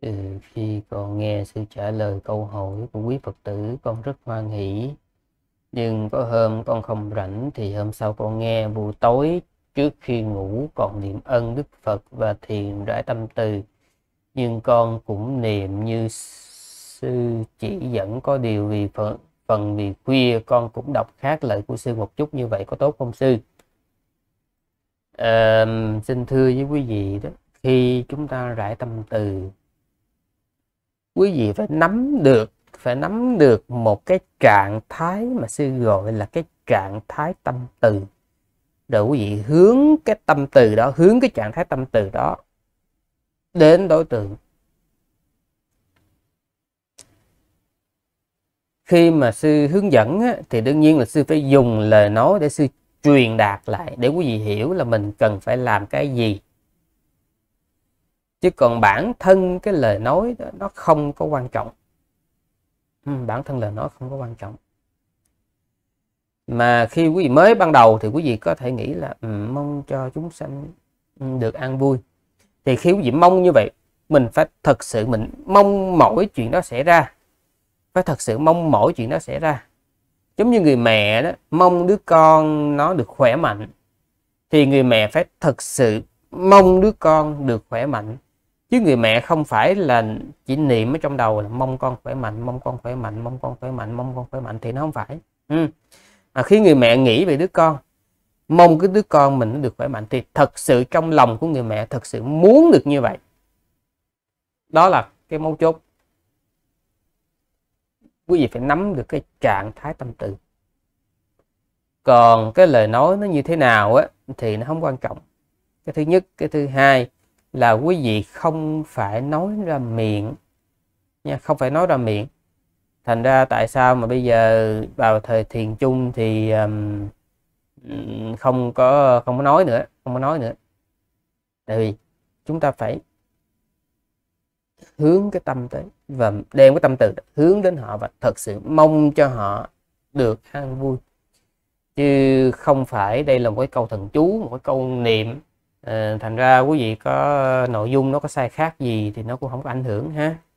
ừ, khi con nghe sự trả lời câu hỏi của quý phật tử con rất hoan hỷ nhưng có hôm con không rảnh thì hôm sau con nghe buổi tối trước khi ngủ còn niệm ân đức phật và thiền rải tâm từ nhưng con cũng niệm như sư chỉ dẫn có điều vì phần, phần vì khuya con cũng đọc khác lời của sư một chút như vậy có tốt không sư à, xin thưa với quý vị đó khi chúng ta rải tâm từ quý vị phải nắm được phải nắm được một cái trạng thái mà sư gọi là cái trạng thái tâm từ rồi quý vị hướng cái tâm từ đó hướng cái trạng thái tâm từ đó đến đối tượng khi mà sư hướng dẫn thì đương nhiên là sư phải dùng lời nói để sư truyền đạt lại để quý vị hiểu là mình cần phải làm cái gì chứ còn bản thân cái lời nói đó, nó không có quan trọng ừ, bản thân lời nói không có quan trọng mà khi quý vị mới ban đầu thì quý vị có thể nghĩ là ừ, mong cho chúng sanh được an vui thì khi quý vị mong như vậy mình phải thật sự mình mong mỗi chuyện đó xảy ra phải thật sự mong mỗi chuyện đó xảy ra giống như người mẹ đó mong đứa con nó được khỏe mạnh thì người mẹ phải thật sự mong đứa con được khỏe mạnh chứ người mẹ không phải là chỉ niệm ở trong đầu là mong con khỏe mạnh mong con khỏe mạnh mong con khỏe mạnh mong con khỏe mạnh thì nó không phải ừ. à, khi người mẹ nghĩ về đứa con mong cái đứa con mình được khỏe mạnh thì thật sự trong lòng của người mẹ thật sự muốn được như vậy đó là cái mấu chốt quý vị phải nắm được cái trạng thái tâm tư còn cái lời nói nó như thế nào á thì nó không quan trọng cái thứ nhất cái thứ hai là quý vị không phải nói ra miệng nha không phải nói ra miệng thành ra tại sao mà bây giờ vào thời thiền chung thì um, không có không có nói nữa không có nói nữa tại vì chúng ta phải hướng cái tâm tới và đem cái tâm từ hướng đến họ và thật sự mong cho họ được an vui chứ không phải đây là một cái câu thần chú một cái câu niệm Ờ, thành ra quý vị có ờ, nội dung nó có sai khác gì thì nó cũng không có ảnh hưởng ha